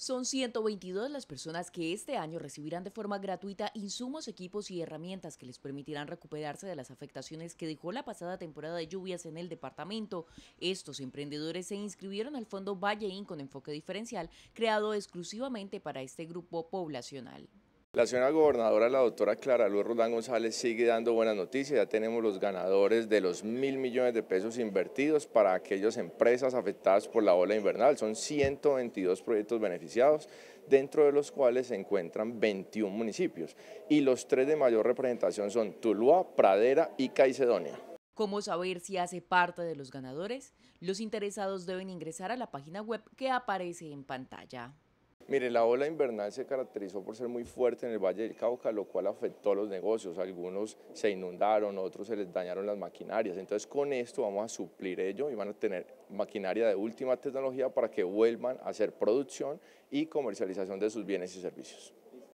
Son 122 las personas que este año recibirán de forma gratuita insumos, equipos y herramientas que les permitirán recuperarse de las afectaciones que dejó la pasada temporada de lluvias en el departamento. Estos emprendedores se inscribieron al Fondo Valleín con enfoque diferencial, creado exclusivamente para este grupo poblacional. La señora gobernadora, la doctora Clara Luz Rodán González, sigue dando buenas noticias. Ya tenemos los ganadores de los mil millones de pesos invertidos para aquellas empresas afectadas por la ola invernal. Son 122 proyectos beneficiados, dentro de los cuales se encuentran 21 municipios. Y los tres de mayor representación son Tuluá, Pradera y Caicedonia. ¿Cómo saber si hace parte de los ganadores? Los interesados deben ingresar a la página web que aparece en pantalla. Mire, la ola invernal se caracterizó por ser muy fuerte en el Valle del Cauca, lo cual afectó a los negocios. Algunos se inundaron, otros se les dañaron las maquinarias. Entonces, con esto vamos a suplir ello y van a tener maquinaria de última tecnología para que vuelvan a hacer producción y comercialización de sus bienes y servicios.